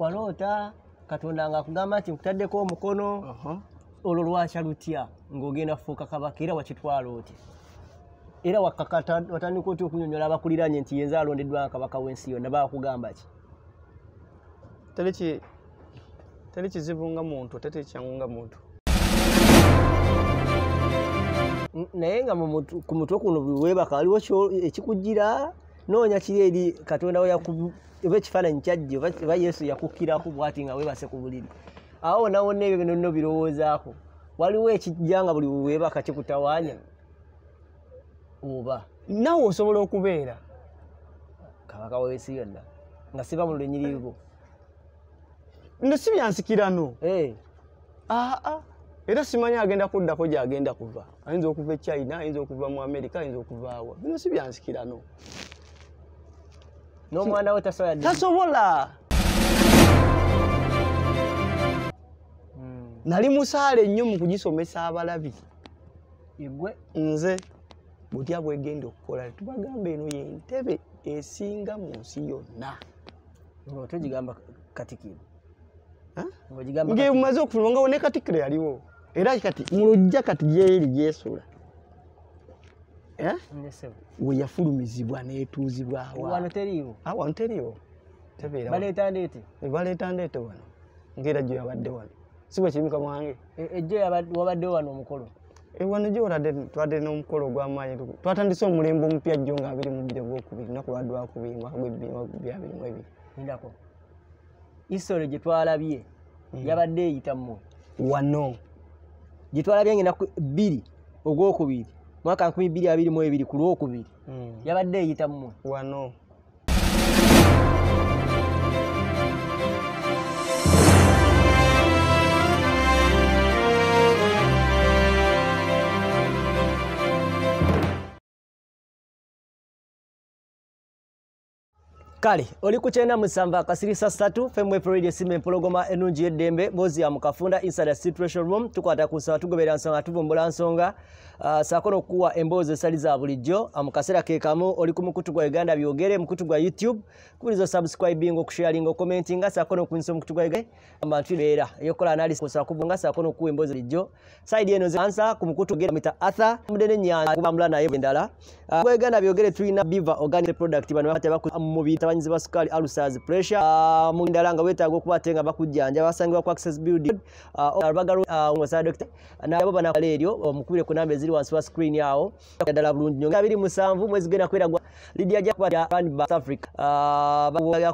waloota katonda nga akugamba nti nkutaddeko omukono olwo lwakya lutya ngaogenda kufuuka kabaka era wakitwala otya era watandika otya okunyonyola abakuliranye nti yenza alondeddwa nga kabaka w'ensi yonna bakugamba ki tali kizibu nga muntu ate tekyangu nga muntu naye nga ku mutwe kuno buliwebaka waliwo ekikujira eh, noonya kiri eri katonda oba ekifaananyi kyajje oba yesu yakukkiraku bwati nga weebase ku buliri awo wonawonna ebyo byonno birowoozaako waliwo ekijja nga buli weebaka kikutawaanya oba nawe osobola okubeera kabaka wesi yonna nga siba mu lunyirirwo eh. nno si byansikirano eh. aa era simanyi agenda kuddako gyagenda kuva ayinza okuva e china ayinza okuva mu america ayinza okuvaawa bino si byansikirano n'omwana we tasobola hmm. nali musaala ennyo mu kugisomesa abalabi egwe nze butya bwegenda okukola tubagamba eno yentebe esinga mu nsi yonna otegigamba katikiro ngemaze okufulumangawo ne katikiro yaliwo era kati mulujja kati gyeri gyesula Eh? we yafulumizibwa netuuzibwawawano teriwobaleta ah, ndeete wano ngeera gye yabadde wano siwekimika mwange ejjo e, wabadde wano omukolo ewano jo twadde n'omukolo ogwamaanyi twatandise omulembe omupya jjo nga abiri mubiri gwokubiri naku lwadde wakubiri mwaka gwebbiabirimu ebiri ndako isitore gye twalabye hmm. yabadde eyitamu wano gye twalabye ngenaku bbiri ogwokubiri mwaka 2022 ku lwokubiri mm. yabadde eyitamu wano kale oli kuchena musamba kasiri sa satu femwepoledye sima empologoma enungi yeddembe mbozi ya mukafunda insider situation room tukwata kusa tugobera nsonga tuvumbula nsonga uh, ah, sako nokuwa emboozi esali za bulijjo amukaseera ah, kekamu oli ku mukutu gwa uganda byogere mukutu gwa youtube kubulizo subscribing okusharing okomentinga sako nokuwinisa omukutu gwa amantu beera yokola analysis kusa kubunga sako nokuwa emboozi bulijjo saidi eno zansa ku mukutu gwa mita atha mudene nyanja kubamula naye endala uh, ah, gwa uganda byogere tulina biva organic product bano bakwata bakusa mu mubiri abanyizi ba sukaali alusars pressure ah, mu ndala nga beetaaga okubate nga bakujjanja basangibwa ah, ah, ku access buildingbagalaosadoct nabo banakala eryo omukubire ku namba eziri wansi wa screen awo ddala bulungi nyo abiri musanvu mwezi genda kweraga lidia jaafrica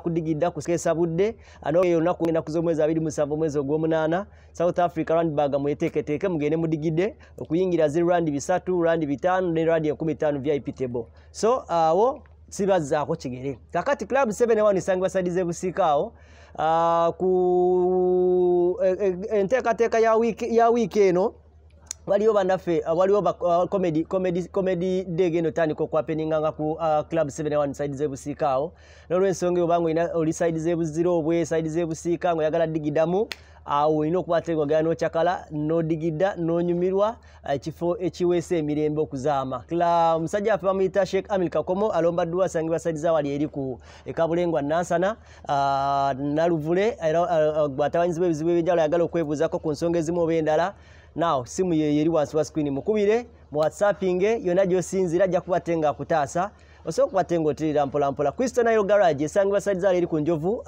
kudigida kukesa budde nolunaku enaku z'omwezi abiri musanvu omwezi ogw'omunaana south africa randbag mweteeketeeke mugende mudigide okuyingira ziri randi bisatu randi bitaano ne randi enkumi taano vip table so awo uh, sibazaako kigere kakati club 7 ewanisangibwa sadize busiikaawo ah, ku e, e, enteekateeka ya wiiki eno waliwo banaffe waliwo ah, comedy day geno otandika okwapeninganga ku ah, club 71 saidi zebusiikaawo nolwensonga eyo obanga olina oli saidi zebuzira obwe saidi zebusiika nga oyagala digidamu awo olina okuba tegwagala nokyakala nodigidda nonyumirwa ekifo eh, ekiweesa emirembe okuzaama kla omusajja afe bamuyita sheikh amil kakomo alomba dduwa sange basajizawali eri ku ekabulengwa eh, nansana ah, naluvule era gwatabanyizibwa eh, ebizibu ebyenjalo ayagala okwebuuzako ku nsonga ezimu oba endala naw simu yeyo eri wansi wa screen mukubire mu whatsapp nge yonna gyosinzira ajja kuba tenga akutaasa osobola okubatengotirira mpola mpola kristo nayo garaje esange basalizaala eri ku njovu uh,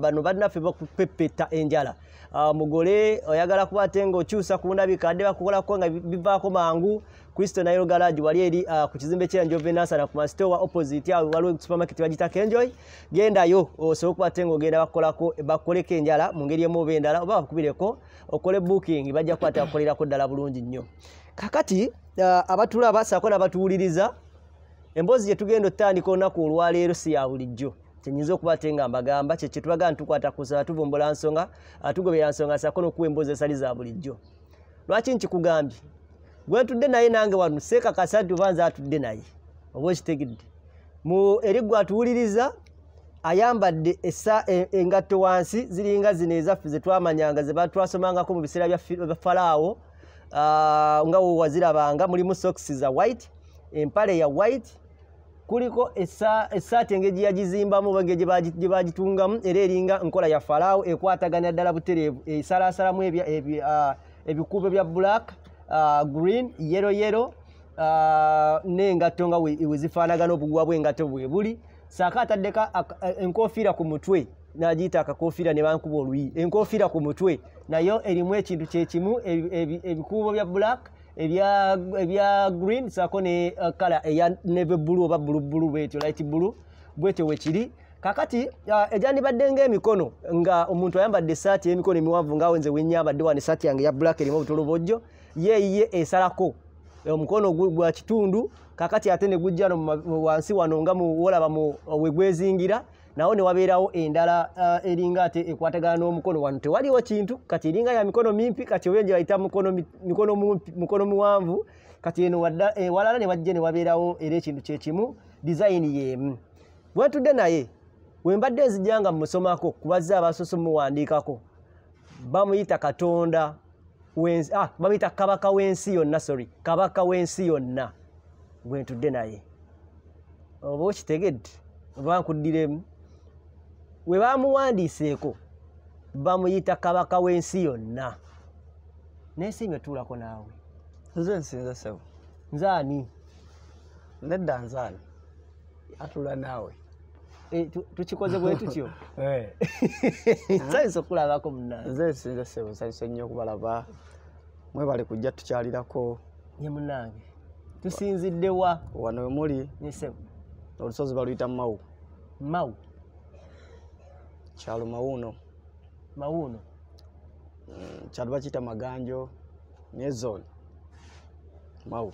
bano balinaffe bakupepeta enjala uh, mugole oyagala kubatenga okyusa ku ndabika adde bakukolako nga bivaako mangu kristo nayo garaje wali eri uh, ku kizimbe kyenjovu enasana ku masitowa opositi awe waliwo supermaket bagitaka enjoy gendayo osobola okubatenga ogenda bakukolako bakukoleko enjala mu ngeri emu oba endala oba bakubireko okole booking bajja kukwata bakolerako ddala bulungi nnyo kakati abatulaba saako n'abatuwuliriza emboozi gyetugenda otutandika olunaku olwaleero si ya bulijjo kyenyinza okubate nga mbagamba kyekyetubaga ntukwata kusaba tuvumbula nsonga ah, tugobera nsonga sako nokuwa emboozi esali za bulijjo lwaki nkikugambye gwe ntudde naye nange wanu seekakasa nti obanze atudde naye oba okitegedde mu erigwe atuwuliriza ayambadde e, engatto wansi ziringa zino ezaffe zetwamanyanga zebatwasomangako mu biseera bya falaawo ah, nga wewazirabanga mulimu soksi za white empale ya white kuliko essaati engeri gyeyagizimbamu oba engeri gye bagitungamu era eringa nkola ya falawo ekwataganira ddala butereevu esalaasalamu ebikuubo bya black green yero yero n'engatto nga wezifaanagana obuguwa bw'engatto bwe buli saaka ataddeko enkofiira ku mutwe nagiyita akakofiira ne bankuba oluyi enkofiira ku mutwe nayo erimu ekintu kyekimu ebikuubo bya black ebya green saako ne kala eh, eya neve bulu oba bulubulu bwetyo light bulu bwetyo wekiri kakati eh, ejandibadde ngaemikono nga omuntu ayambadde esaati emikono emiwanvu ngaawenze wenya abadde wan esaati yange ya black erimu obutolobojjo yeeye esalako eh, omukono gwa kitundu kakati ate ne gujjano wansi wano nga olaba wegwezingira nawo newabeerawo endala uh, eringa ate ekwatagana n'omukono wano tewaliwo kintu kati eringa ya mikono mimpi kati oba enje bayita mukono muwanvu kati eno ewalala eh, newajja newabeerawo era ekintu kyekimu disayini yeemu bwentudde naye wembadde nzijja nga mmusomako kubazze abasoso mumuwandiikako bamuyita katonda ah, bamuyita kabaka w'ensi yonna sorry kabaka w'ensi yonna bwentudde naye oba okitegedde oba nkuddiremu we bamuwandiiseeko bamuyita kabaka w'ensi yonna nensimbe tuulako naawe nze nsinza sebo nzaani nedda nzaani atula naawe eh, tukikoze bwe tutyo eh. nsanyusa okulabako munange nze nsinza sebo nsanyusa nnyo okubalaba mwe bali kujja tukyalirako ye munange tusinziddewa wano wemuli olusozi baluyita mumawu mawu kyalo mawuno mawuno kyalo mm, bakiyita maganjo nezoni mawu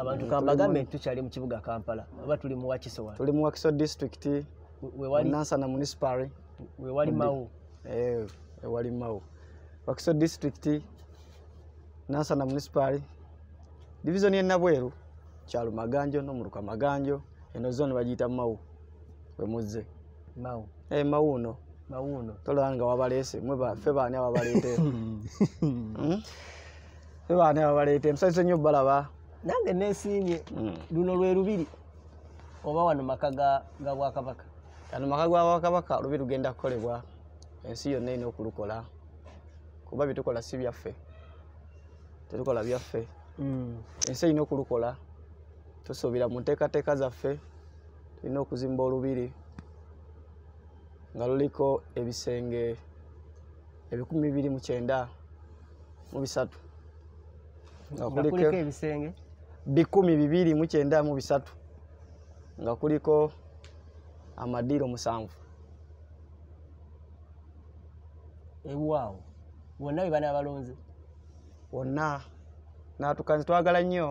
abantu mm, kambagambe tukyali mukibuga kampala oba tuli muwakiso tuli muwakiso district nansana municipal wewali mawu ewali mawu wakiso district nansana municipal divisioni yenabweru kyalo maganjo nomuruka maganjo eno zoni bagiyita mawu wemuze mawu Eh, mawuno mawuno tolaba nga wabalese mwe baffe baani ababaleete fe baani ababaleete hmm? musaise nnyo balaba nange nesiimye hmm. luno lwe lubiri oba wano maka ga bwakabaka kano maka ga bwakabaka lubiri lugenda kukolebwa ensi yonna erina okulukola kuba byetukola si byaffe tetukola byaffe hmm. ensi erina okulukola tusuubira mu nteekateeka zaffe tulina okuzimba olubiri nga luliko ebisenge ebikumi bibiri mu kyenda mu bisatu nga kuliko ebisenge bikumi bibiri mu kyenda mu bisatu nga kuliko amadiiro musanvu ewaawo bonna bebana abalonze wonna natukanze twagala nnyo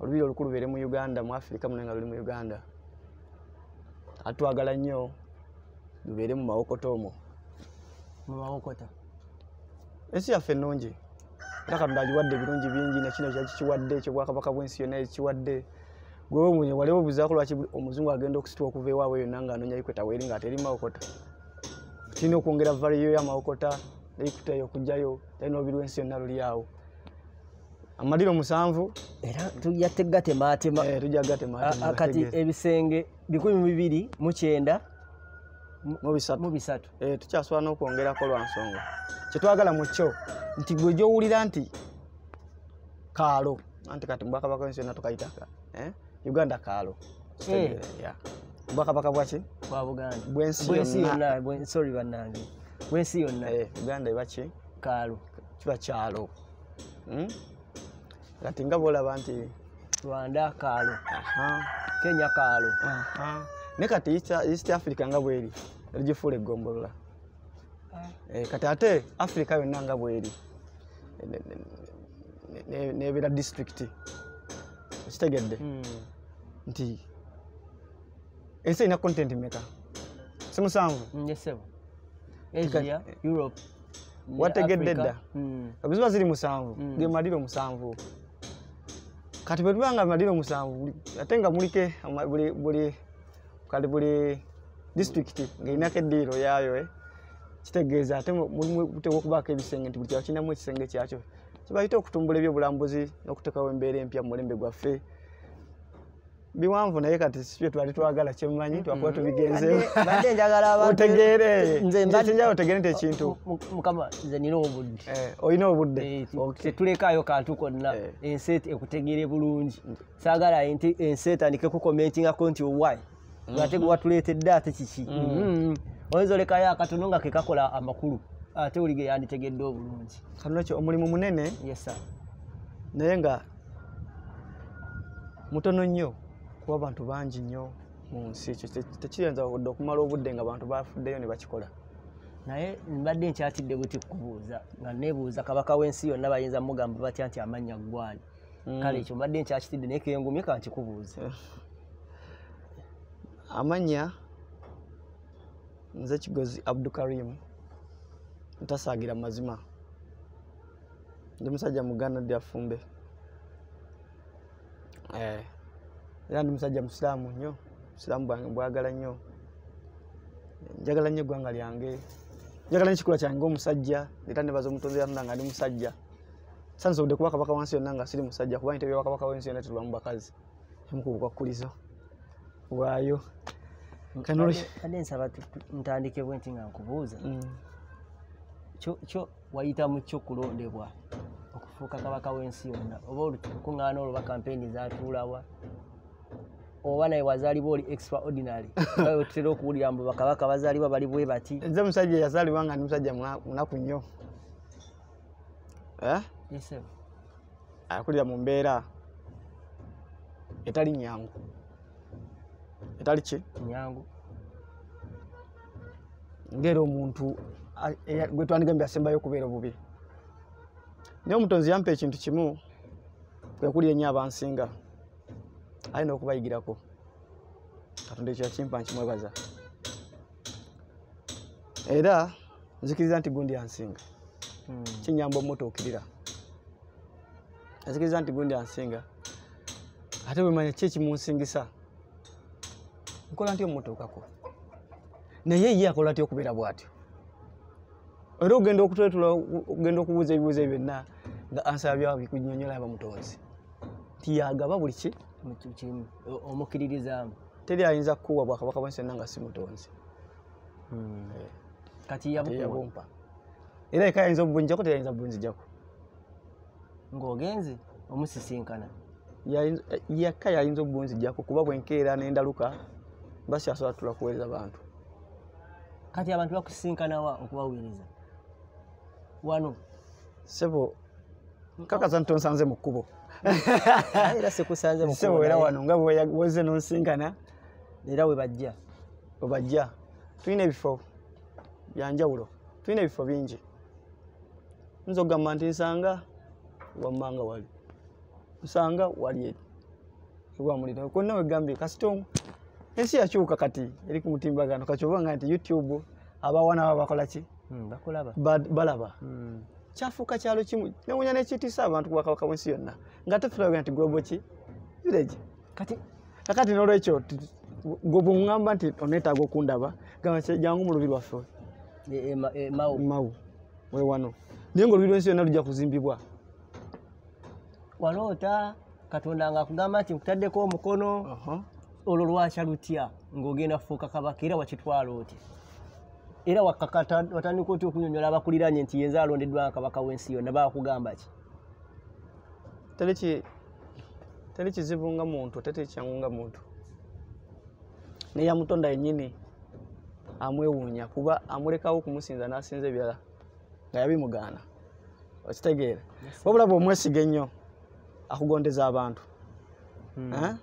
olubiri olukulu bere mu uganda mu afirika munenga luli mu uganda atwagala nnyo lubeere mu mawokota omwo mu mawokota ensi yaffe ennungi era katonda agiwadde ebirungi bingi nakino kyaki kiwadde ekyobwakabaka bw'ensi yonna ekiwadde gwewe munye waliwo obuzaako lwaki omuzungu agenda okusitwa okuva ewaabwe yonna ngaanonya ikweta weeri nga teri mawokota tulina okwongera valeyo yamawokota ikuta eyo okujjayo tali n'obirwa ensi yonna luliawo amadiro musanvu era tujja tegatematema eh, tujja gatemakati ebisenge bikumi bibiri mukyenda mubisatu eh, tukyasobola n'okwongerako lwansonga kyetwagala mukyo nti gwe gyowulira nti kaalo anti kati mubwakabaka ensi yona tukayita eh, uganda kaalo obwakabaka bwaki bwensi yona uganda ebaki kaalo kiba kyalo hmm? kati nga bolaba nti rwanda kaalo kenya kaalo ne kati east africa nga bweri erigifuula eggombolola ah. eh, kati ate africa yonna nga bweri nebeera disitulikiti okitegedde hmm. nti ensi erina content meka si musanvu mm, mm, wategedde dda obuziba hmm. ziri musanvu hmm. ge maliro musanvu kati bwetubanga maliro musanvu ate nga mulike buli kali buli disitulikiti ngaerinako ediiro yaayo eh. kitegeeza ate tewa okubaako ebisenge nti buli kyalo kirinamu ekisenge kyakyo kibayita okutumbula ebyobulambuzi n'okuteekawo embeera empya mu mulembe gwaffe biwanvu naye kati sibye twali twagala kyemmanyi twakuba mm-hmm. tubigenzeotegere nti ekintu mukama nze nina obudde eh, olina obudde eh, tetulekayo kantu konna ensi ekutegere bulungi saagala nti ensi etandike kukomentingako nti owayi ngate mhm. gwatuleetedde ate kiki mhm. Mhm. oyinza olekayo akatono nga kekakola amakulu ate oli geyanditegedde obulungi kanonekyo omulimu munene naye nga mutono nnyo kuba bantu bangi nnyo mu nsi ekyo tekiyinza wadde okumala obudde nga bantu bafuddeyo ne bakikola naye mbadde nkyatidde buti kubuuza nga nebuuza kabaka w'ensi yonna bayinza mugamba batya nti amanya ggwani mm. kale ekyo mbadde nkyakitidde naye kengumye kankikubuuza eh. amanya nze kigozi abdukarim ntasagira mazima ndi musajja muganda dyafumbe eh. era ndi musajja musiraamu nnyo busiraamu bwange bwagala nnyo njagala nnyo eggwanga lyange njagala nnyo kikula kyange ngaomusajja leta ndibaza omutonzi yatonda nga ndi musajja sansobodde kuba kabaka wansi yonna nga siri musajja kuba nti ebyabakabaka wensi yonna tetulwamu bakazi emukubukwa kkulizo waayo mm, kandi nsaba ntandike bwe nti nga nkubuuza mm. kyo wayita mu kyo kulondebwa okufuuka kabaka w'ensi yonna oba olukuŋŋaana olwo ba kampeeni zatuulawa oba naye wazaalibwa oli extraordinary aye otutera okuwulira mbu bakabaka bazaalibwa bali bwe bati nze musajja eyazaalibwa nga ndi musajja munaku nnyo ayakulira eh? mu mbeera etali nyangu etali ki nyangu ngeri omuntu e, gwetwandigambye asembayo okubeera obubi naye omutonzi yampa ekintu kimu kwekuli enyo abansinga alina okubayigirako katonda ekyo yakimpa nkimwebaza era nzikiriza nti gundi ansinga hmm. kinyamba omutuukirira nzikiriza nti gundi ansinga ate bwemanya ki ekimunsingisa nkola ntya omutuukako naye ye akola atya okubeera bwatyo era ogenda okutetula ogenda okubuuza ebibuuzo byonna nga ansabya bikunyonyola abamutonzi nti yagaba buli ki mukim omukkiririzaamu teri ayinza kukuwa bwakabaka bwansi yonna nga si mutonzi hmm. eh. kati yabumpa era eka yayinza obubunjjako teri ayinza bubunzijako ng'ogenze omusisinkana yaka yayinza eh, obubunzijjako kuba bwenkeera nendaluka basyasobola tula kuweereza bantu kati abantu bakusinkanawa okubaweereza wano sebo kakasa nti onsanze mu kkubo era sikusanze sebo era wano nga weze nonsinkana era webajja webajja tulina ebifo byanjawulo tulina ebifo bingi nza okugamba nti nsanga wammanga wali nsanga wali eri ewamulira konna wegambye kasitomu ensi yakyuka kati eri ku mutimbagano kakyobanga nti youtube abawana ba bakolaki hmm, balaba hmm. kyafuuka kyalo kimu newunya nekitiisa abantu kubakabaka mwensi yonna nga tefulaga nti gobki village kakati nolwekyo gobwemuamba nti onetaaga okundaba gambajangu mulubi lwaffe e, e, mawu e, wewano naye ngaolubi lwensi yonna lujja kuzimbibwa walota katonda nga akugamba nti nkutaddeko omukono olwo lwakya lutya ng'ogenda fuuka kabaka era wakitwala otya era watandika otya okunyonyola abakuliranye nti yenza alondeddwa nga kabaka w'ensi yonna bakugamba ki teri kizibu nga muntu tete kyangu nga muntu neyamutonda yennyini amwewuunya kuba amulekawo okumusinza n'asinza ebirala nga yabimugaana okitegeere wabulaba omwesiga ennyo akugondeza abantu hmm. eh?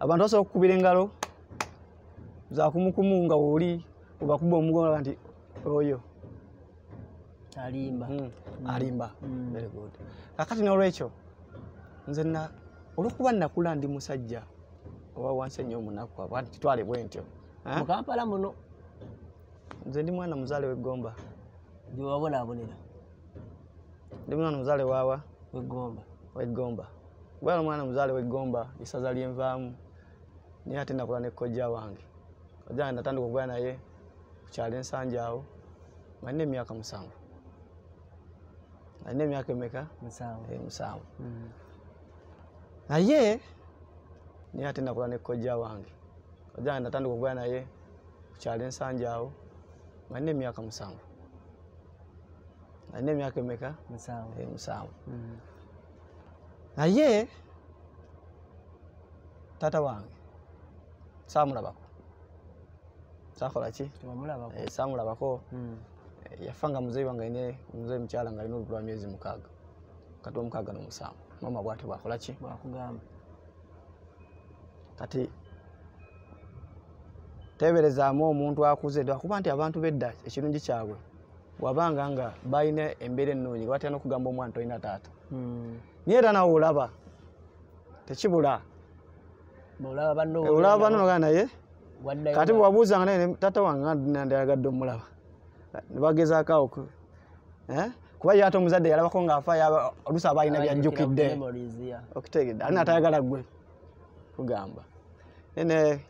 abantu basobola okukubira engalo zakumukumu nga woli obakuba omugoa nti oyo alimba hmm. Hmm. alimba hmm. kakati nolwekyo nze olwokuba nakula ndi musajja oba wansi enyo omunaku aba kitwale bwe ntyo eh? mukampala muno nze ndi mwana muzaale weggomba gyewabonaabonera ndi mwana muzaale waawa weggomba weggomba bwana mwana muzaale weggomba isaza lyenvaamu niye ate nakola ne kojja wange kojja wange natandika okugola naye kukyala ensangi awo nga nina emyaka musanvu alina emyaka emeka musanvu naye naye ate nakola ne kojja wange kojja wange natandika okugola naye kukyala ensangi awo nga eh, mm. nina emyaka musanvu alina emyaka emeka musanvu naye taata wange samulabako sakolaki samulabako eh, hmm. eh, yafanga muzeyi wange ine muzeyi mukyala nga alina olubu lwa myezi mukaaga kati omukaaga nomusanvu mama bwati bwakolaki kati teberezaamu omuntu akuze dakuba nti abantu bedda ekirungi kyabwe wabanga nga balina embeera enungi nga batera nokugamba omwana tolina taata hmm. naye era nawe olaba tekibula olaba banno eh, ogaa naye kati bwabuuzanga naye tata wangenandyagadde omulaba nebagezaako awo eh? kuba yeate omuzadde yalabako ngaafa olusi aba alina byajjukidde okitegedde ali natayagala gwe kugamba ene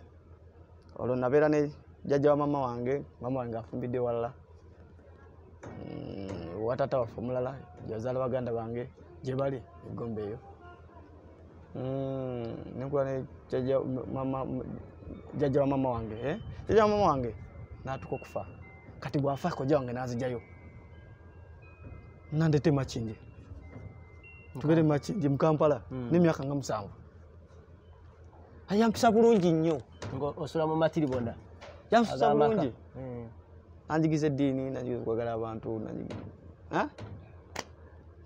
olwo nabeera ne jajja wa mama wange mama wange afumbidde walala mm, watata waffe omulala gyazaala baganda bange gye bali egomba eyo nenkula ne jjajja wa mama wange jjajja eh? wa mama wange natuka okufa kati gwafa kojja wange nazijjayo nandete makinje tubere makinje mukampala hmm. nemyaka nga musanvu yampisa bulungi nnyo osula mumatiribona yampisa bulungi hmm. nanjigiza eddiini nanjigiza okwagala abantu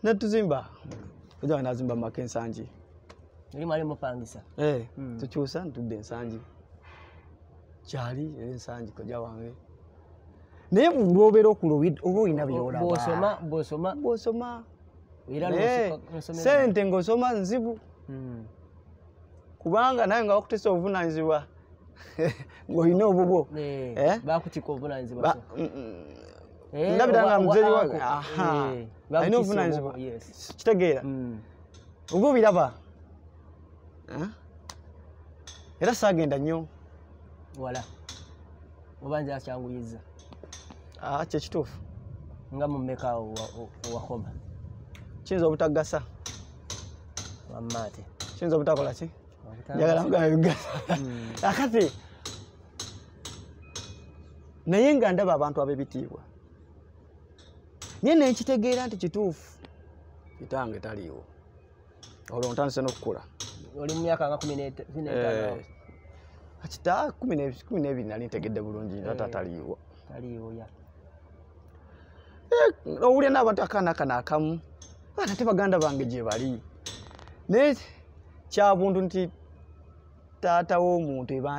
natuzimba eh? kojja wange nazimba mumaka ensanji olimali mupangisa eh, hmm. tukyusa ntudde ensangi kyali ensangi koja wange naye mulwobera okulowid oba olina byolabbosoma sente ngaosoma nzibu hmm. kubanga naye nga wakutesa obuvunanyizibwa ngaolina obubwo eh, eh? mm, mm. ndabira nga muzeriwaalina ah, obuvunanyizibwa kitegeera hmm. oba obiraba era sagenda nnyo wala obanja akyanguyiza ah, kyo kituufu nga mumeka awo wakoma kiyinza obutagasa wamaate kiyinza obutakola ki hmm. akati naye nga ndaba abantu ab'ebitiibwa naye nenkitegeera nti kituufu kitange taliiwo olwo ntandise n'okukula oli mumyaka nga kumi kita kumi n'ebiri nali ntegedde bulungi ata taliiwo owulya n'abantu akanakanakamu ana te baganda bange gye bali naye kyabuntu nti taata w'omuntu eba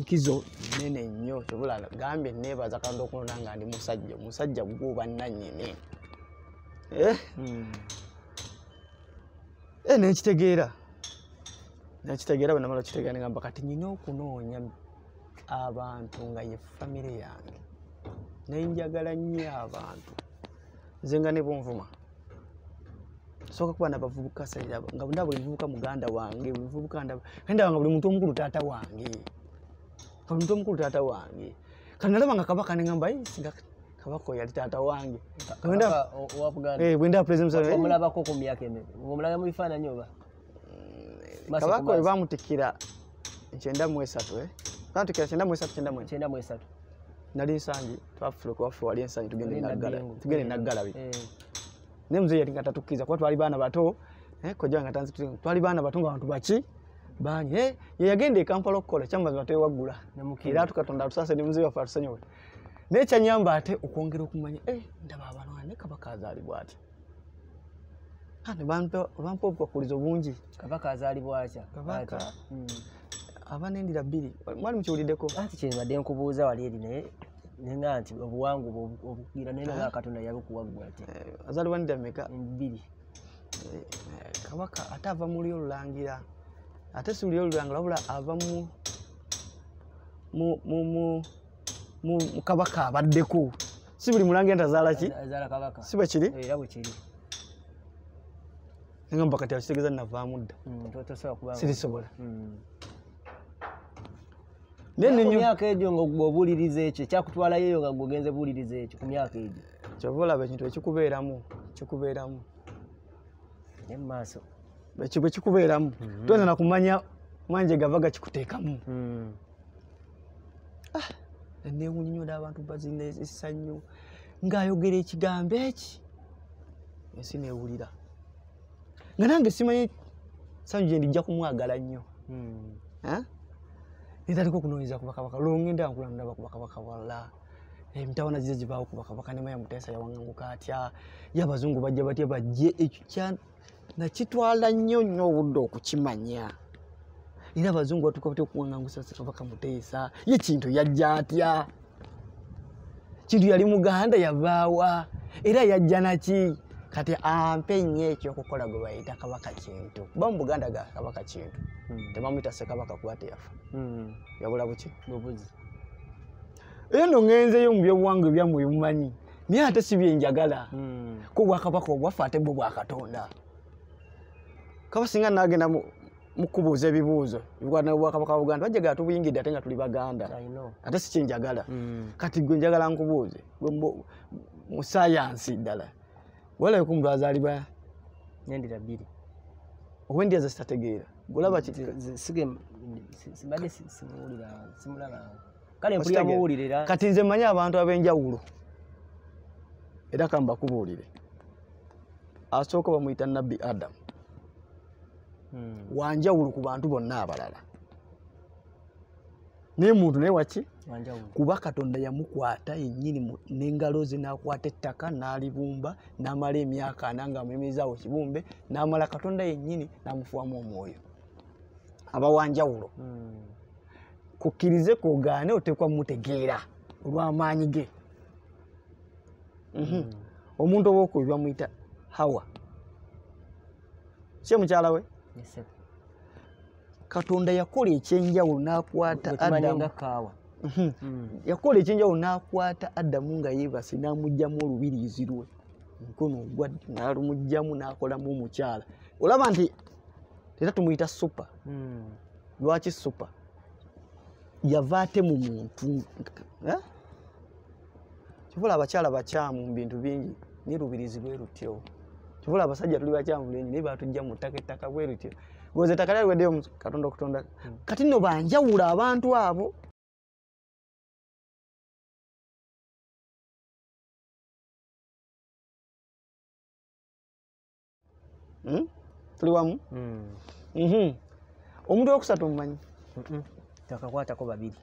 nkizo nene nnyo kyobula gambye neebaza kanda okulonda nga ndi musajja omusajja gwoba nannyini Eh, nekitegeera nakitegeera bwe namala okitegeera negamba kati nyina okunoonya abantu nga ye famire yange nenjagala nnyo abantu nze nga ne bunvuma soka kuba nabavubuka nga nda buli muvubuka muganda wange muvubukanda wange buli muntu omukulu taata wange buli muntu omukulu taata wange kanalaba nga kabaka negamba eh, singa kabaka yali taata wange bwendaa eh, pulezidentmulabako myaka ngaomulaga mubifaananyi oba mm, kabaka we bamutikira kyenda muesatu bamutikira eh? kyenda muesatu kyenda mukyenda muesatu nali nsangi twafula kubafe wali ensangi tugende naggalabi naye eh, muzei yali nga tatukkiriza kuba twali baana bato koja wange twali baana bato nga bantu baki banyi yeyagenda ekampala okukola kyamumazima twewaggula era tukatonda atusasa ne muzei wafe atusanyiwe nekyanyamba ate okwongera okumanya eh, ndaba abalwana ne kabaka azaalibwa ati ah, bampa obukwakulizo bungi kabaka azaalibwakya hmm. abanendira bbiri mwalimu kiwuliddeko anti kyebadde nkubuuza wali eri naye nenga nti obuwangu obugira naye naga ah. katonda yabukuwaggwa ti eh, azaalibwa nendira meka bbiri eh, kabaka ate ava muli olulangira ate si buli olulangira wabula ava mu mukabaka abaddeko si buli mulanga entazaala ki si bwe kiri egamba eh, kati akitegeeza nnavaamudda mm, sirisobola mm. emyaka egyo nga gweobuliriza ekyo kyakutwalayo eyo nga gogenze buuliriza ekyo ku myaka egyo kyobaolaba ekintu ekikubeeramu kikubeeramu emumaaso bwe kikubeeramu toyinza nakumanya mwanje gava gakikuteekamu mm. ah. nenewunyunyula abantu bazina essanyu ng'ayogera ekigambo eki ensi neewulira nga nange simanyi sanyu gye ndijja kumwagala nnyo hmm. netaliko okunoonyeza ku bakabaka longenda nkulandaba ku bakabaka walla emitawana eh, ziza gibaawo ku bakabaka nemaya mutesa yawanganguka atya yabazungu bajja batya bajje ekyo kya nakitwala nnyo nnyo obudde okukimanya era abazungu batukabate okuwanangusa sekabaka muteesa ye kintu yajja atya kintu yali muganda yavaawa era yajja naki kati ampe nyo ekyokukola gwe bayita kabaka kintu kuba mu buganda ga kabaka kintu hmm. temamuyita sekabaka kuba teyafa hmm. yabula buki bubuzi eyo no ŋenzeyo mu byobuwanga ebyamwe bimumanyi naye ate si byenjagala hmm. ku obwakabaka obwafe ate bwe bwakatonda kaba singa nagendamu mukubuuza ebibuuzo ebikwatanobwakabaka buganda bajagala tubuyingidde ate nga tuli baganda ate sikinjagala mm. kati gwe njagala nkubuuze mu sayansi ddala welabeku omuntu azaalibwa nendira bbiri oba endira zesitategeera golaba kati nze mmanyi abantu ab'enjawulo era kambakubuulire asooka bamwyita nabbi adamu Hmm. wanjawulo ku bantu bonna abalala naye muntu naye waki kuba katonda yamukwata yennyini nengalo ze nakwata ettaka nalibumba namala emyaka ana nga amuyimirizaawo kibumbe namala katonda yennyini namufuwamu omwoyo abawanjawulo hmm. kukkirize kogaane otekwa mutegeera olwamaanyi ge mhm. hmm. omuntu oba okuyi bamuyita hawa kye mukyala we katonda yakola ekyenjawulo n'akwata adamu mhm. hmm. yakola ekyenjawulo n'akwata adamu nga yeebase n'amugyamu olubiriizirwe mukono ogwa n'alumugyamu n'akolamu omukyala olaba nti era tumuyita supa hmm. lwaki supa yava ate mu muntu kivula abakyala bakyamu mu bintu bingi nirubirizibwe rutyo tubula abasajja tuli bakyamulenyi naye batujja mu ttaka ettaka bwerutyo goza ettaka lya liweddeyo katonda okutonda hmm. kati nno banjawula abantu abo hmm? tuli wamu hmm. mhm. omuntu wokusatu omumanyi takakwatako babiri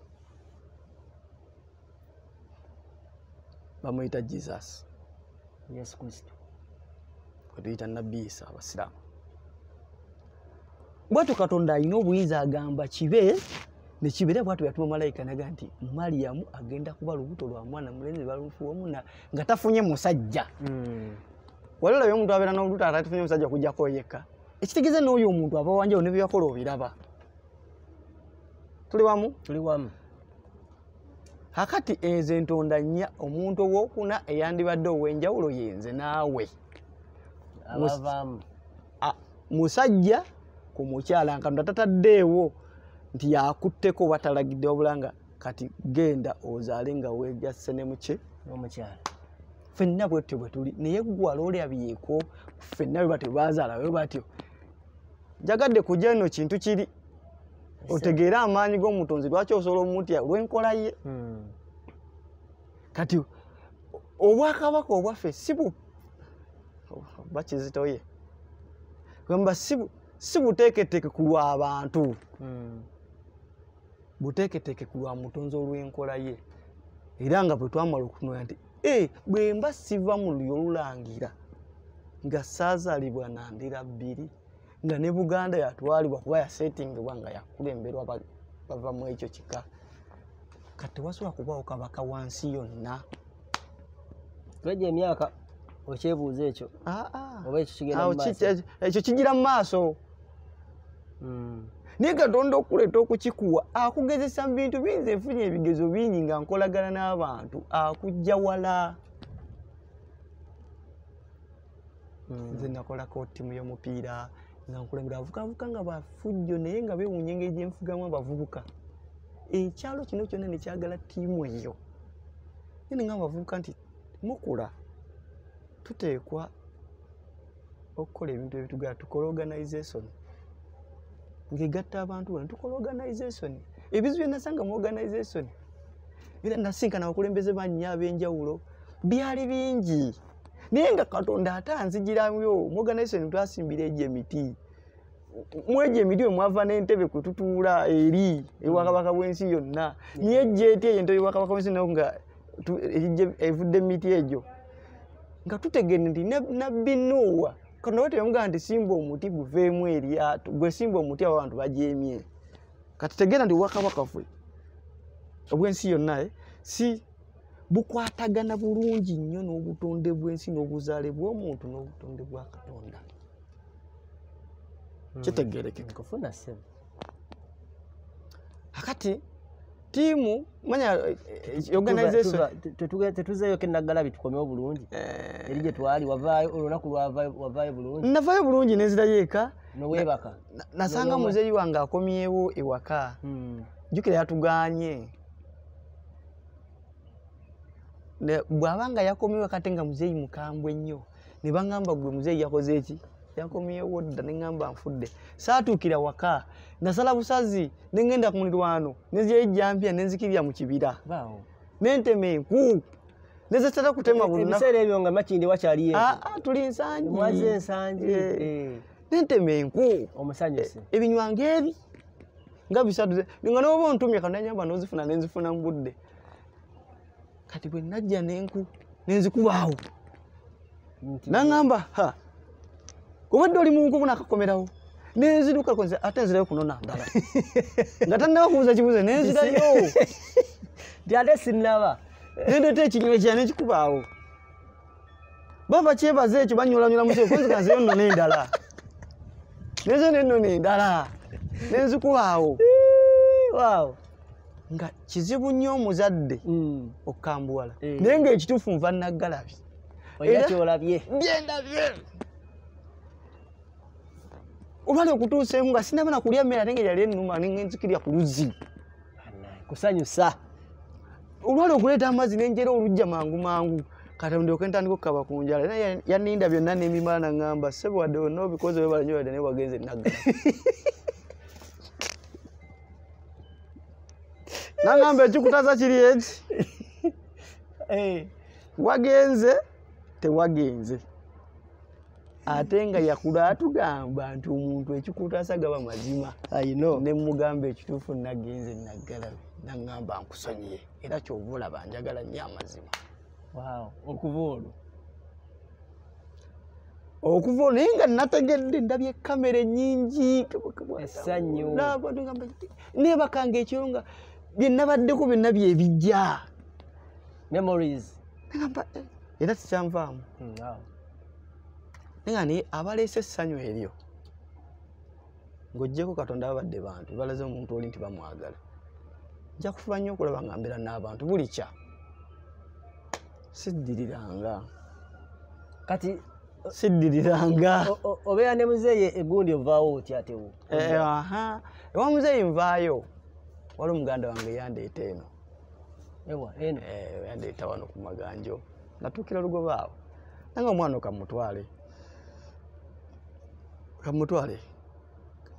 bamwyita jesus yesu kristo kwetuyita nabiisa abasiraamu bwatyo katonda alina obuyinza agamba kibe nekibeera bwatyo byatuma malayika naga nti mariyamu agenda kuba lubuto lwa mwana mulenzi balufuwamuna nga tafunye musajja hmm. wali olabe omuntu abeera nolubuto ata tafunye musajja kujjako yekka ekitegeeze n'oyo omuntu abawanjawo ne byakola obiraba tuli wamu tuli wamu kakati ezo entonda nnya omuntu owookuna eyandibadde ow'enjawulo yenze naawe abavaamu musajja ku mukyala nkanda tataddeewo nti yakutteko batalagidde wabula nga kati genda ozaale nga wegasse ne muke n'omukyala fenna bwetyo bwetuli naye gwala olyabyeko fenna webatyo bazaalawe batyo njagadde kujja no kintu kiri otegeere amaanyi g'omutonzi lwaki osobola omutya olwenkola ye hmm. kati obwakabaka obwaffe si bupi bakizitoye gamba si buteeketeeke ku lwa abantu hmm. buteeketeeke ku lwa mutonzi olw'enkola ye era nga bwe twamala okunoya nti e bwe mba siva mu luli olulangira nga saazaalibwa nandira bbiri nga ne buganda yatwalibwa kuba yasetingibwa nga yakulemberwa bavamu ekyo kika kati wasobola kubawo kabaka wansi yonna twejo emyaka okyebuuza ekyo ah, ah. oba ekyo ah, eh, kigira mu maaso hmm. naye katonda okuleeta okukikuwa akugezesa mu bintu binza enfunya ebigezo bingi nga nkolagana n'abantu akujja wala hmm. nze nakolako ttimu y'omupiira nga nkulembera avukavuka nga bafujjo naye nga beewunya engeri gyenfugamu abavubuka ekyalo kino kyonna nekyagala ttiimu eyo nene nga mubavubuka nti mukula tuteekwa okukola ebintu ebitugaa tukolaorganization ng'egatta abantu bona tukola organization ebizibu byenasanga mu organization era nasinkana abakulembeze bannya ab'enjawulo byali bingi naye nga katonda ate anzigiramyo mu organization twasimbira egyo emiti mwegyo emiti we mwava n'entebe kwe tutuula eri ewakabaka bw'ensi yonna naye ejjo eti eyo entebe ewakabaka bw'ensi nga evudde emiti egyo nga tutegene nti nabbi nuwa kanawete yamugamba nti simba omuti guveemu eryato gwe simba omuti abantu bajeemye katutegeera nti wakabaka ffe obwensi yonna eh, si bukwatagana bulungi nnyo n'obutonde bwensi n'obuzaale bw'omuntu n'obutonde bwa katonda hmm. kitegeerekeofuna akati tiimu manya eh, eh, organization tetuga tetuza yoke nagala bitukomeo bulungi eh. erije twali wavayo olonaku lwavayo wavayo bulungi navayo bulungi nezira yeka no webaka nasanga na, na muzeyi wanga akomiewo ewaka hmm. jukira yatuganye bwabanga yakomiwe kate nga muzeyi mukambwe nnyo nebangamba gwe muzeyi yakoze ki yankomyewo dda neŋamba nfudde saatuukira waka ngasala busazi neŋŋenda ku mulirwano nezyejjampya nenzikirya mu kibira nentema enku nezetera kutema e-, e-, buebiseera ebyo nga makindi wakyaliy ah, ah, tuli nsanjiwazensanji eh. eh. nentema enku eh, ebinywanga ebi nga bisatu nga noba ontumya kana nyamba nozifuna nenzifuna mu budde kati bwe najja nenku nenzikubaawo naŋamba obadde oli munkumu nakakomerawo nenziruka ate nzirayo kuno nandala nga tanaba kubuza kibuze nenzirayo tyate sinaba nendeta ekinywekya nekikubaawo baba kyebaza ekyo banyulanyula muzkanzeyo nno nendala nenze nenno nendala nenzikubaawo waw nga kizibu nnyo omuzadde hmm. okukambuwala hmm. naye ngaekituufu nva nnaggalabi era kyolabye byendabye ubale okutuusa emu nga sinaba nakulya mmere ate ngeri alinuma nenzikirya ku luzi kusanyusa olwali okuleeta amazzi nenjera olujja mangu mangu katonda okentandika okukaba ku njala era yaninda byonna nemimala nagamba sebe wadde wonna obikozi webalanyo wadde ne wagenze enaga nagamba ekikutaza kiri eki eh. wagenze tewagenze ate nga yakula atugamba nti omuntu ekikutasa gaba mazima nemugamba ekituufu nagenze nagalabe nagamba nkusonyiye era kyova olaba njagala nnyo amazima okuva olwo okuva olwo naye nga nategedde ndabye ekamera enyingi nebakanga ekyo nga byenabaddeko byonna byebijja eh, era tikyanvaamu hmm, nengani abaleese essanyu eryo ng'oggyeko katonda babadde bantu balaze omuntu oli nti bamwagala nja kufuba nnyo okulaba nga mbeera n'abantu buli kya siddiriranga kati uh, siddiriranga obeera ne muzeeyi egundi ovaawo otyatewo eh, aha ewa muzeeyi nvaayo wali omuganda wange yandeeta eno eh, yandeeta wano ku maganjo natuukira lugobaawo nanga omwana okamutwale kamutwale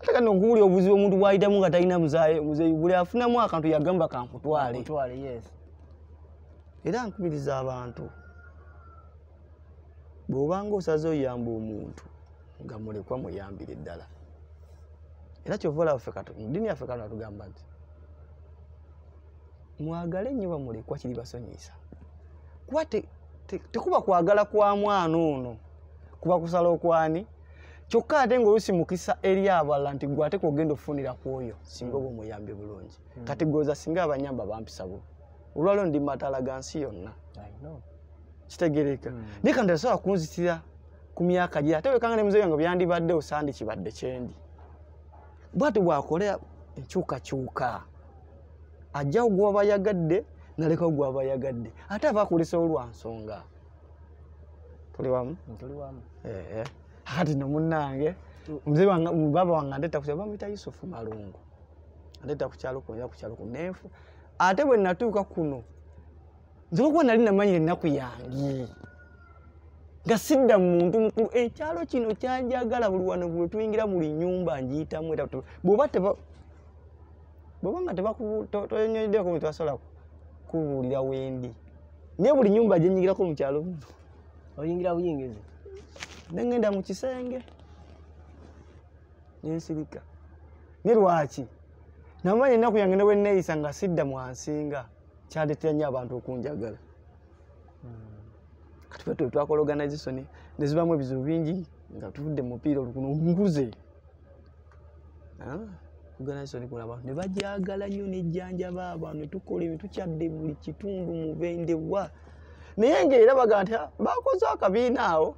ataka nokuwulira obuzibu omuntu bwayitamu nga talina muzeyi buli afunamu akantu yagamba kankutwale era nkubiriza abantu bwobanga osaze oyamba omuntu nga mulekwa muyambire ddala era kyovaolaffe mudini yaffe kano atugamba nti mwagale ennyo bamulekwa kiri basonyisa kuba tekuba kwagala kwa mwana ono kuba kusala okwani kyokka ate ngaolusimukisa eri abalala nti gwe ate kugenda ofunira kwoyo singa hmm. oba omuyambi bulungi hmm. kati gweoza singa abanyamba bampisa bo olwalio ndi mataala ga nsi yonna kitegereka naye hmm. kanti asobola kunzitira ku myaka gye ate wekanga nemuzeyo nga byandibadde osandi kibadde kyendi bwati bwakole enkyukakyuka ajjawo gwabayagadde nalekawo gwabayagadde ate abakulisa olwansonga tuliwamu tuliwamu kakati nomunange mm. baba wange andeta kukyalo bamwita yusufu malungu andeta kukyalo kuyira kukyalo kunenfu ate bwe natuuka kuno nzeka kuba nali namanyira ennaku yange nga sidda muntu mukulu ekyalo kino kyanjagala buli wano buli tuyingira muli nyumba njiyitamu era bwoba bwoba nga toyonyonyeddeko mwe twasobola kubuulira wendi naye buli nyumba gyenyingirako mukyalo muno oyingira buyingizi nengenda mukisenge nensibika ne lwaki namanya enaku yange ne weneeyisa nga sidda mwansinga kyaletera nyo abantu okunjagala katufetwe twakola oganizationi nezibamu ebizibu bingi nga tuvudde mupiira olukuno nguze ah, oganizationi kuna abantu nebajagala nnyo nejjanjaba abantu netukola ebitukyadde buli kitundu mubendewa naye ngaera baga nti ah, bakoze akabiina awo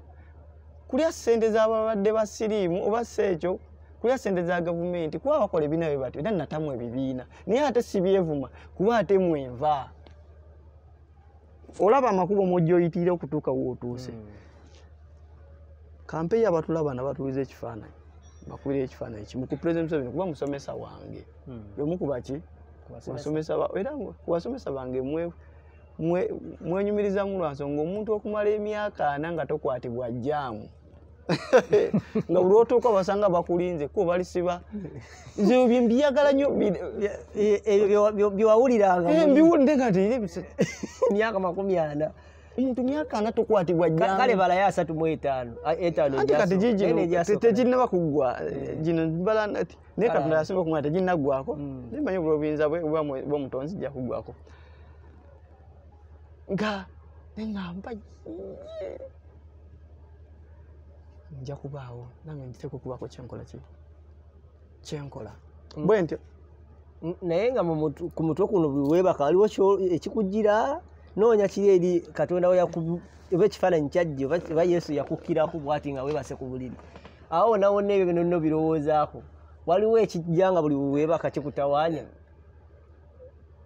kulya ssente z'abalwadde ba siriimu oba si ekyo kulya ssente za gavumenti kuba bakola ebina bye batyo era natamu ebibiina naye ate sibyevuma kuba ate mwenva olaba amakubo mwojja oyitirira okutuuka wootuuse hmm. kampeyi abatulaba nabatuliza ekifaananyi bakubira ekifaananyi kimu ku pulezidenti museveni kuba musomesa wange yomu kuba ki era ku basomesa bange mwenyumirizamu lwansonga omuntu okumala emyaka ana nga tokwatibwa jjaamu nga buli otuuka obasanga bakulinze kuba balisiba mbyagala nnyo byewawulirangambiwuldenga e, eh, emyaka makumi ana omuntu myaka ana tokwatibwa jakale balayo asatu muetaano etaanoate tegirinaba kuggwa eh, gino bala nati naye katonda yasimba kuga teginnaggwako mm. nemanyi obuli obuyinza bwomutonzi jja kuggwako nga nengamba nja kubaawo nange nditeka okubaako kyenkola ki kyenkola mm. bwe ntyo naye nga ku mutwe kuno webaka waliwo ekikugira noonya kiri eri katonda oba ekifaananyi kyajje oba yesu yakukkiraku bwati nga webase ku buliri awo wonawona ebyo byonno birowoozaako waliwo ekijja nga buli webaka kikutawaanya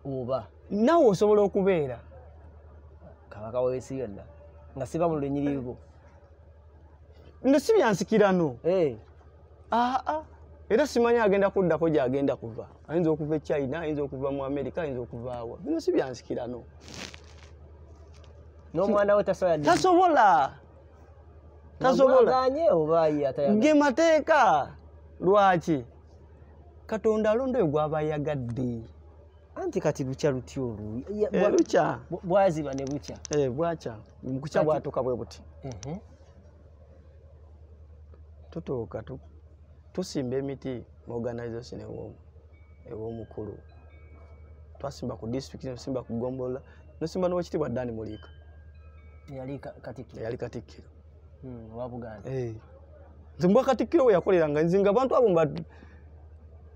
oba nawe osobola okubeera kabaka w'ensi yonna nga siba mu lunyirirwo nesi byansikirano eh. ah, ah. era simanyi agenda kuddako gyagenda kuva ayinza okuva e china ayinza okuva mu amerika ayinza okuvaawa bino si byansikirano nomwanawo tasobola ge mateeka lwaki katonda alonda oyo gwabayagadde anti kati bukya luty olubukya eh, bwaziba ne bukya eh, bwakya mukukyabwatuka bwe buti mhm. tutuuka tusimba emiti mu organization ew'omukulu twasimba ku disitulikiti nosimba ku gombolola nosimba n'owekitibwa dani muliika teyali katikkiro hmm, eh. nze mbwa katikkiro weyakoleranga nze nga abantu abo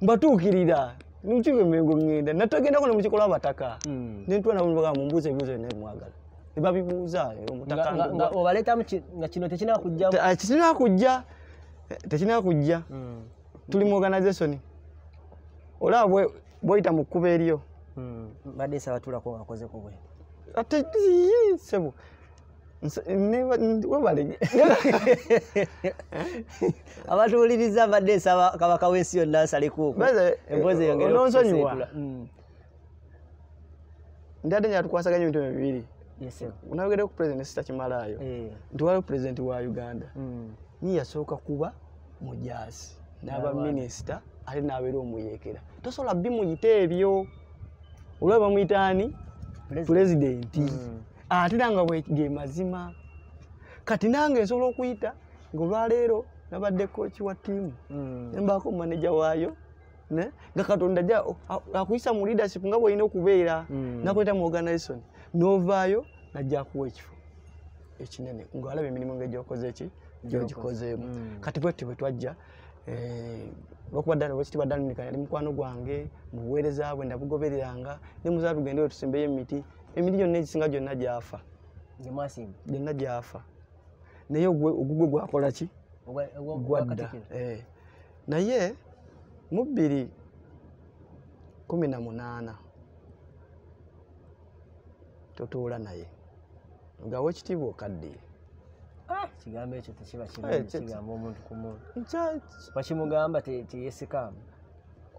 mbatuukirira nkimemengo ŋŋenda natagendako nemukiko lwabataka hmm. nentwanabaa mumbuuza ebibuuzo byona ebimwagala nebabibuuza obaleetanga kino tekinakujja tekinakujja mm. tuli mu organization olaba bwoyita mu kkuba eryo mm. mbadde sabatulako wakozeku bwe ate sebo abatuwuliriza badde nsaba kabaka wensi yonna nsalikuonsonyiwa mm. ndiadde nyatukwasaganya ebintu bibiri unayogedeku president sitakimalayo eh. ntiwaliku president wa uganda ni yasooka kuba mujaasi naba minisita ate nabeera omuyekera tosobola bi muyite ebyo olwe bamuyita ani pulezidenti mm. ate nanga gemazima kati nange ensobola okuyita ngaolwaleero nabadde kochi wa tiimu mm. embaako omumaneja waayo nga katonda akuyisa mu leadership nga bwolina okubeera mm. nakuleta mu organization novaayo najja akuwa ekifo ekinene ngaalaba emirimu ngaegyokozeki gyogikozeemu mm. kati bwetyo bwe twajja olwokubaolwekitibwa eh, danika yali mukwano gwange mubuweereza bwe ndabugobereranga ne muzaa tugende we tusembeyo emiti emiti gyonna egisinga gyonna gyafa gyonna gyafa naye ogugwe gwakola ki gwadda eh. naye mu bbiri kumi na munaana totuula naye ngawe ekitiibwa okaddiire kigambo ekyo tekiba kigamba omuntu kumuntuwakimugamba tiyesikamu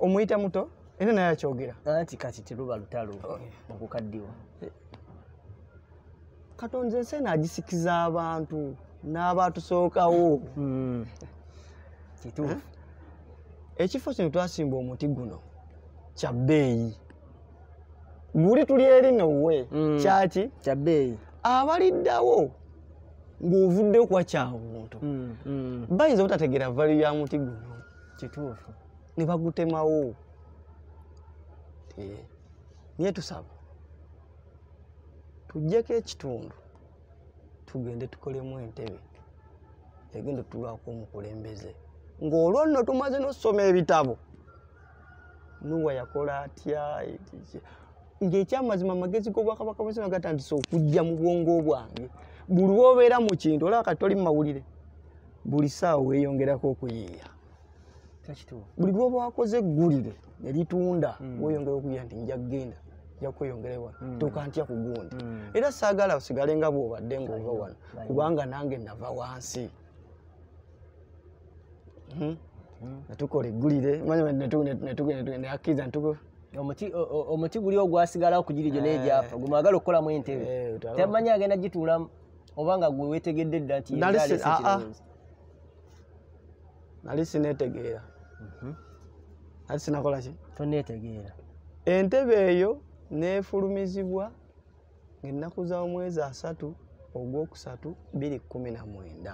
omuyita muto era naye akyogera anti kati teluba lutalo okukaddiwa katonza ensi eno agisikiza abantu n'abatusookawo hmm. kituufu eh? ekifo kino twasimba omuti guno kya bbeeyi guli tuli erinowe hmm. kyaki kya bbeeyi abaliddawo ng'ovuddeyo kwakyabuntu mm, mm. bayinza obutategeera valu ya muti guno kituufu ne bagutemawo naye tusaba tujjeko ekitundu tugende tukolemu entebe egenda tutulwako omukulembeze ng'olwo nno tumaze n'osoma ebitabo nuwa yakola atya ng'ekyamazima amagezi g'obwakabaka bwesima gatandisa okujja mu bwongo bwange buli woobeera mu kintu olaba kati toli mumawulire buli saawa weeyongerako okuyiiya buli lwoba wakoze eggulire nelitunda hmm. weeyongera okuyiya nti nja kugenda nja kweyongera ewano hmm. tuka ntya kugundi hmm. era saagala osigale nga bwobadde ngaova wano kubanga nange nava wansi netukola eggulire nakkiriza omuti guli ogwasigalao kugiri jo nejafa gumwagala okukolamu entebe eh, temanyi agenda gituulamu obanga gwe wetegedde dda nti nali sinetegeera ah, ah. nali sinakolaki tonetegeera mhm. entebe eyo nefulumizibwa ngaennaku za omwezi asatu ogwokusatu biri kumi na mwenda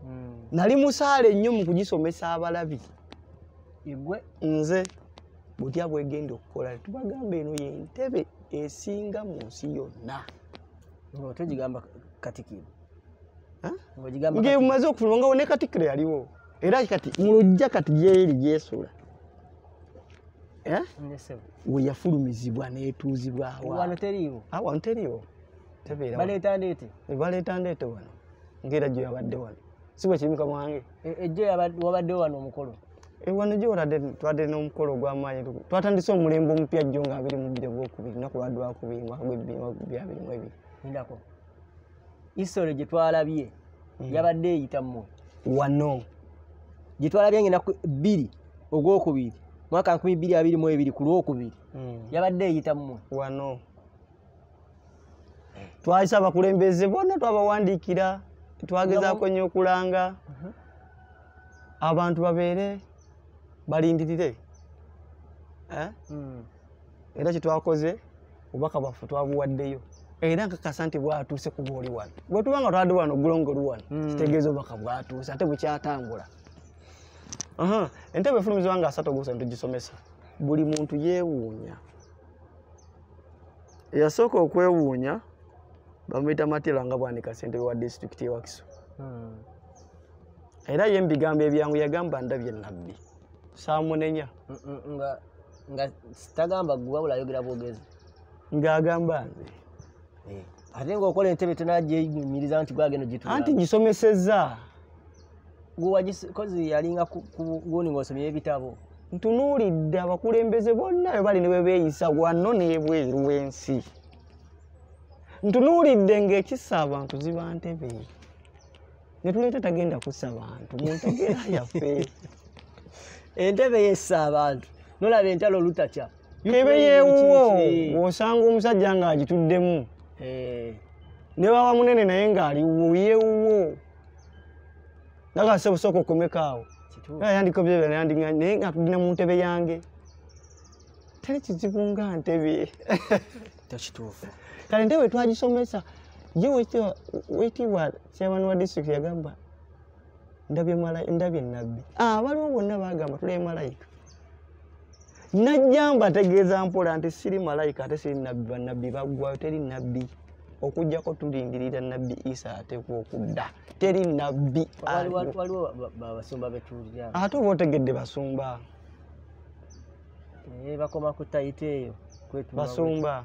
hmm. nali musaala ennyo mu kugisomesa abalabi igwe nze butya bwegenda okukola tubagamba eno yentebe esinga mu nsi yonna ngotojigamba katikiro ngomaze okufuluma nga wone katikiro yaliwo era kati mulujja kati gyeri gyesula eh? weyafulumizibwa netuuzibwawawano teriwobaleta ndete wano ah, eh, ngaera gyo yabadde wano sibwe kirimukama wange ejjo e, wabadde wano omukolo ewano eh, jo twadde n'omukolo ogwamaanyi twatandise omulembe omupya jjo nga abiri mubiri gwokubiri nakulwadde wakubiri mwaka gwebbiri mwaka gwebbiri abiri mwebiri yindako isitole gye twalabye hmm. yabadde eyita mmwe wano gye twalabye ngenaku bbiri ogwokubiri mwaka nkumi bbiri abiri mu ebiri ku lwokubiri hmm. yabadde eyita mmwe wano twayisa abakulembeze bonna twabawandiikira twagezaako nnyo okulanga uh-huh. abantu babeere balindirire eh? hmm. era kyetwakoze obubaka bwaffe twabuwaddeyo era nkakasa nti bwatuuse kuba oli wano bwetubanga twadde wano gulongoli wano hmm. kitegeeza obaka bwatuuse ate bukyatambula entebe efulumizibwa nga asatu ogusa nitugisomesa buli muntu yeewuunya eyasooka okwewuunya bamwita matiro nga bwanika sente wa disitulikiti ewakiso hmm. era ye mubigambo ebyangu yagamba ndabye nabbi saamunenya nga sitagamba gwewabula ayogera bwogezi ng'agamba nze Eh, ate ngaokola entebe tenagyeyimiriza nti gwagendo gitanti ngisomesezza gwewagikozi yalinga guni ngaosomye ebitabo ntunuulidde abakulembeze bonna webali ne webeeyisa wano neebweru w'ensi ntunuulidde ngaekisa abantu ziba ntebe netuleeta tagenda kussa bantu muntegeera yaffe entebe yessa abantu nolaba entalo olutatya kebe yeewuwo osanga omusajja ng'agituddemu Eh, newaba munene naye ngaali wuyewuwo nakasi obusooka okumekaawo yandiko byebyonayandinaye nga tudina mu ntebe yange tali kizibu nga ntebe takituufu kale ntebe twagisomesa ye weitibwa kyamani wa disitulikiti yagamba ndabye nabbi abaliwo ah, bonna bagamba tulabye malayika najjamba ategeeza mpola nti siri malayika ate siri nabbi bannabbi baggwayo teri nabbi okujjako tulindirira nabbi isa ateekwa okudda teri nabbi ate oba otegedde basumba eh, basumba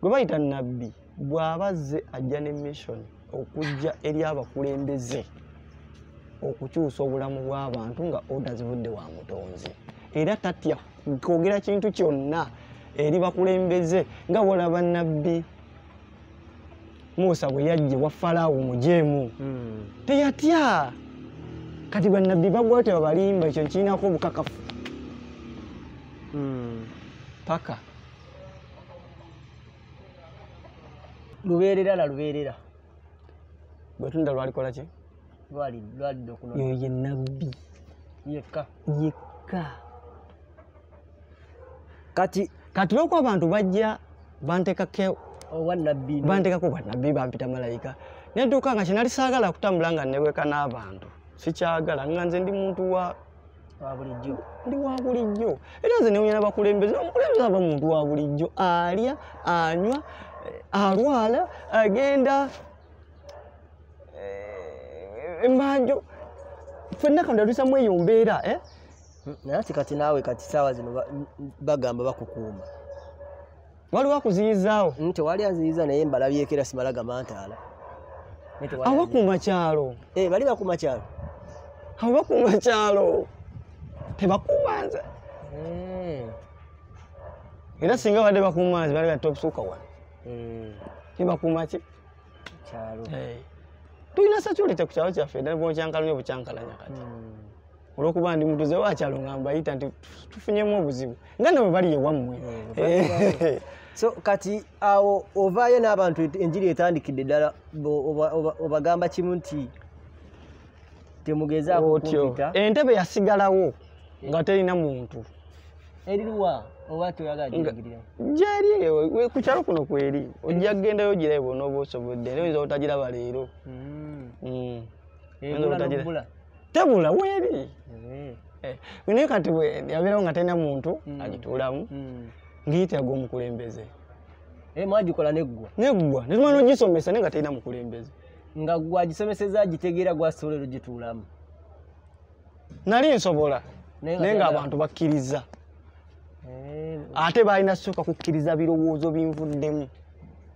gwe bayita nabbi bw'abazze ajja ne missioni okujja eri abakulembeze okukyusa obulamu bw'abantu nga oda zivudde wa mutonzi era tatya kwogera kintu kyonna eri bakulembeze nga wala bannabbi musa bwe yajja wa falaawo mujeemu hmm. teyatya kati bannabbi bagwao tebabalimba ekyo nkirinako obukakafu hmm. paka lubeerera la lubeerera bwetunda lwalikola ki lwalidde okuyo ye nabbi yekka yekka kati kati lwokuba abantu bajja bantekakobwannabbi bante bampita malayika nedduka nga kyenali saagala kutambula nga neweka n'abantu sikyagala nga nze ndi muntu wa ndi wa bulijjo era nze newunya nabakulembeze omukulembeze aba muntu wa bulijjo alya anywa eh, alwala agenda eh, emanjo ffenna kandatuisamu eyo mbeera eh? naye ati kati naawe kati saawa zino bagamba bakukuuma waliwo akuziyizaawo mm, tewali aziyiza naye mbalabyekera simala gamantaala awakuuma kyalo eh, bali bakuuma kyalo awo bakuuma kyalo tebakuumanze eh. era singa badde bakuumanze bali batta obusuuka wano hmm. tebakuuma ki eh. tulina sakyoleta ku kyalo kyaffe ddala bwokyankalanyo obukyankalanya kati hmm. olwokuba ndi mutuze wakyalogamba ayita nti tufunyemu obuzibu nga nabwe bali ewammwe mm, eh. so kati awo ovaayo n'abantu enjiri etandikidde ddala obagamba kimu nti temugezaako otyo entebe yasigalawo nga telina muntu eriwa oba toyagala gyeri ku kyalo kuno kweri ojja kgendayo girabe bonaoba osobodde era oyinza obutagiraba leero mm. Mm. Eh, tabula weri mm-hmm. eh, naye kati yabeerawo nga talina muntu mm. agitulamu mm. ngiyitaga omukulembeze eh, mwagikola neggwa neggwa netuma nogisomesa naye nga talina mukulembeze nga gwagisomeseza gitegeera gwasobolero gituulamu nali nsobola naye nga abantu bakkiriza eh. ate balina sooka kukkiriza birowoozo binvuddemu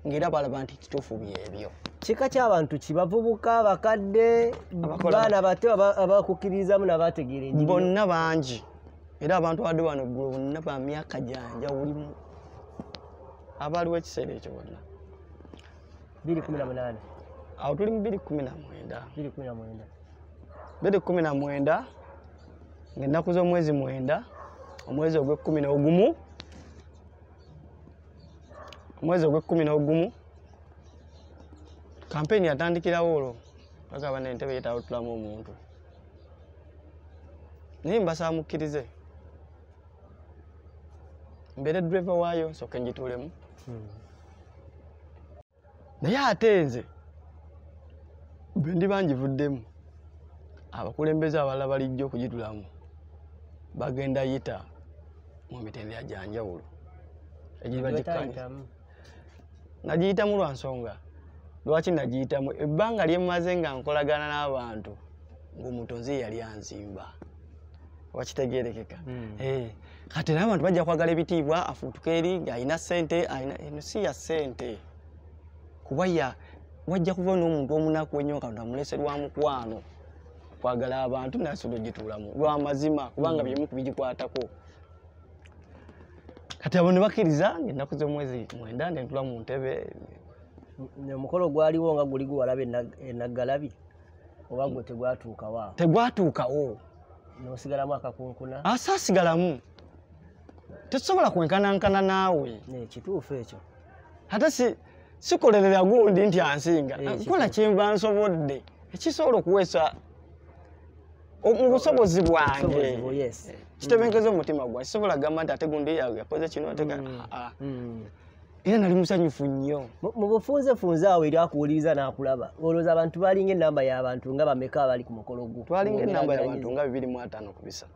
ngaera balaba nti kituufu byebyo kika kyabantu kibavubuka bakadde baana bato abakukkirizamu nabategere bonna bangi era abantu abadde bano eggulu bonna ba myaka janja olimu abaliwo ekiseera ekyo bonna 218 awo tuli mu 219219 ngaennaku z'omwezi mwenda omwezi ogwekumi nogumu omwezi ogwekumi nogumu kampeeni yatandikirawo olwo bagaba nentebe yetawo tulamu omuntu naye mbasaamukkirize mbeere driver waayo nsooka ngituulemu hmm. naye ate nze bendi bangivuddemu abakulembeze abalala balijja okugitulamu bagenda yita mu mitendera gyanjawulo egiribagikkanya nagiyitamu lwa nsonga lwaki nagiyitamu ebbanga lyemmaze nga nkolagana n'abantu ngaomutonzi yali anzimba wakitegerekeka hmm. eh, kati nabantu bajja kwagala ebitiibwa afutuka eri ayina sente ensi ya sente kuba wajja kuva n'omuntu omunaku enyoka namulese lwa mukwano kwagala abantu nasolo gitulamu lwamazima kubanga hmm. byemu kubigikwatako kati abo ne bakkiriza ngaennaku z'omwezi mwenda nentula mu ntebe omukolo gwaliwo nga guli guwalaba enaggalabi oba gwe tegwatuukawo tegwatuukawo nosigalamu akakunkuna asaasigalamu ah, tetusobola kwenkanankana naawe kituufu ekyo ate sikolerera gundi nti ansinga eh, nkola kyenva nsobodde ekisobola okuweesa mu busobozi bwange kitebenkeza omutima gwa kisobola gamba nti ate gundi yakoze kino era nali musanyufu nnyo mubufunze funze awo eri akuwuliriza n'akulaba olowooza abantu baalinga enamba y'abantu nga bameka abali ku mukolo gwo twalinga enamba y'abantu nga bibiri mu ataano ku bisa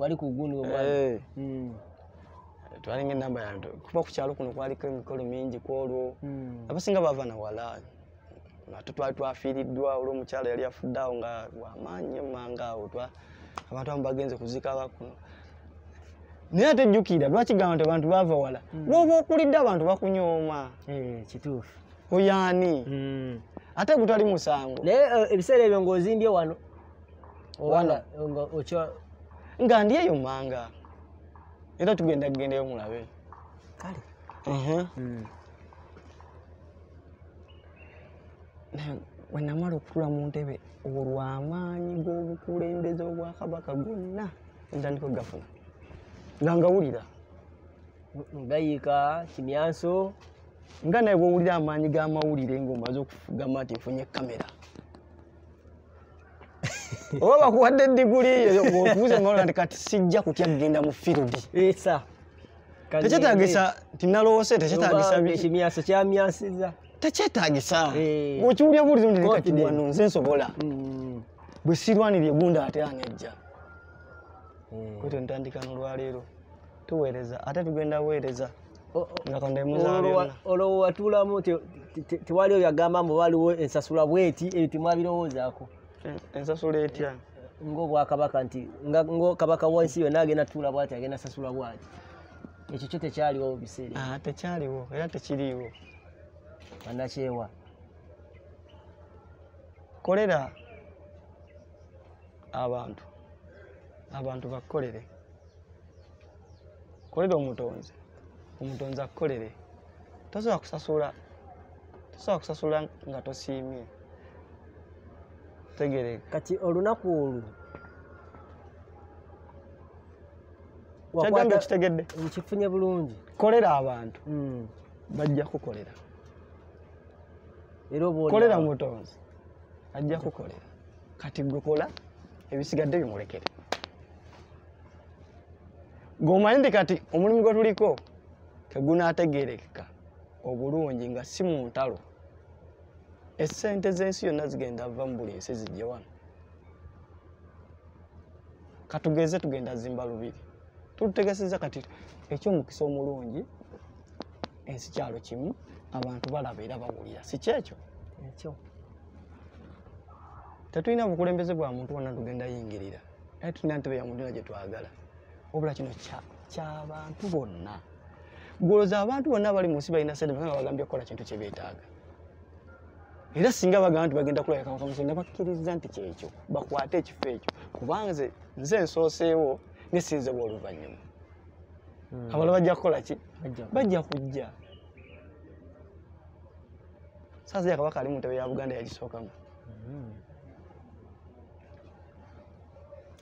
wali ku gundi eh. hmm. twalinga enamba yabantu kuba ku kyalo kuno kwaliko emikolo mingi ku olwo hmm. abasinga baava nawala ate twali twafiiriddwa olwomukyalo yali afuddeawo nga wamaanyi emmanga awo abantu abamu bagenze kuzika abakuno naye ate jjukira lwaki gamba nti abantu bava wala lwoba hmm. okulidde abantu bakunyooma eh, kituufu oyaani hmm. ate gutali musango naye eh, ebiseera ebyo ngaozimbye wano nga ndi eyo manga era tugenda kugendayo mulabe kale hmm. wenamala okutula mu ntebe olwamaanyi g'obukulembeze obwakabaka gonna entandiko gafuna ngangawulira ngayika kimyanso nga naye bwowulira amaanyi gamawulire ngaomaze okufugama nti nfunye kamera oba bakuwadde edigulu yoti kati sijja kutya kgenda mu firudi tekyetagisa tinaloose tekyetagisakimyaso kyamyasiza tekyetagisa eh. okiwulya buliz nti kati wano nze nsobola mm. bwe sirwanirye egunda ateanejja kwetu hmm. ntandika nolwaleero tuweereza ate tugenda weereza olowowatulamu tewali oyagamba mubaliwo ensasula bweti ebyo temwabirowoozaako ensasula etya eh, ngaobwakabaka nti ngaokabaka wansi yonna agenda tula bwati agenda sasula bwati ekyo kyo tekyaliwo mubiseera ah, tekyaliwo era tekiriiwo banakyewa kolera abantu abantu bakkolere kolere omutonzi omutonzi akkolere tosobola kusasula tosobola kusasula nga tosiimye tegere kati olunaku olwo kyagambye kitegedde nkifunye bulungi kolera abantu hmm. bajja kukolera kolera mutonzi ajja kukolera kati gwekola ebisigadde bimulekere ng'omanyidi kati omulimu gwe tuliko tegunaategerekeka obulungi nga si mu ntalo essente z'ensi yonna zigenda va mu buli ensi zijja wano katugeze tugenda zimba lubiri tulutegeseza kati ekyomukisa omulungi ensi kyalo kimu abantu balaba era bawulira si kyekyo ekyo tetulina bukulembeze bwa muntu wonna tugenda yingirira naye tulina ntebe yamuntu yona gye twagala wabula kino kyabantu bonna gwoloza abantu bonna abali munsi balina sente nga bagambye okukola kintu kyebeetaaga era singa bagamba nti bagenda kulabikakamusi nga bakkiriza nti kyekyo bakwate ekifo ekyo kubanze nze nsooseewo nesinzebwa oluvannyuma hmm. abala bajja kukola ki bajja kujja saaza yakabaka ali muntebe ya buganda yagisookamu hmm.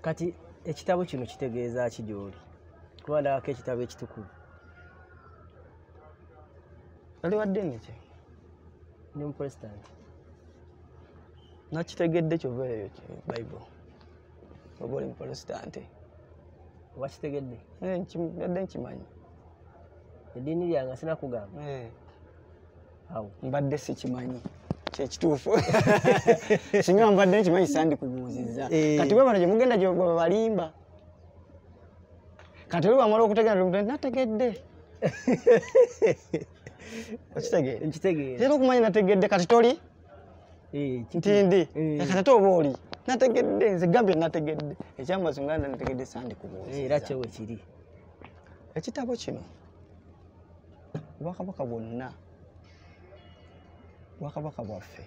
kati ekitabo kino kitegeeza ki gyoli kubalabako ekitabo ekitukuvu oli waddeni ki ndi omupuresitant nakitegedde kyobeeyo bayibule oba oli mupuresitanti oba kitegedde eh, yadde nkimanyi eddiini lyange sinakugamba eh. awo mbadde sikimanyi kyekituufu singa mbadde nkimanyi sandikubuuziza eh. kati webano gyemugenda gyebabalimba kati oli wamala okutegeanategedde okitegeera okumanya nategedde kati toli eh, ntindi eh. kati ate oba oli nategedde nze gambye nategedde ekyamazunganda nategedde sandikubuuziera kyowe kiri ekitabo kino obwakabaka bwonna bwakabaka bwaffe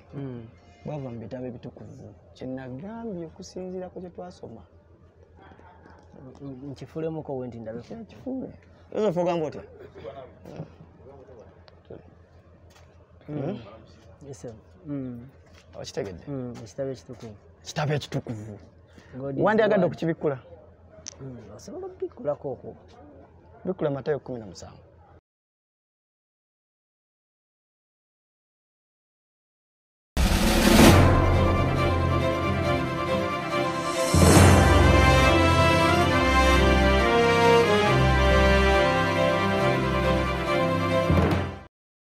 bwava hmm. mu bitabo ebitukuvu kyenagambye okusinziira ku kyetwasoma nkifulemuko we nti ndabekkifule yosefu ogamba otya hmm. hmm. okitegedde ekitabo ekitukuvu kitabo ekitukuvu wandyagadde okukibikkula osobola okubikkulako okwo bikkula matayo kumi na musanvu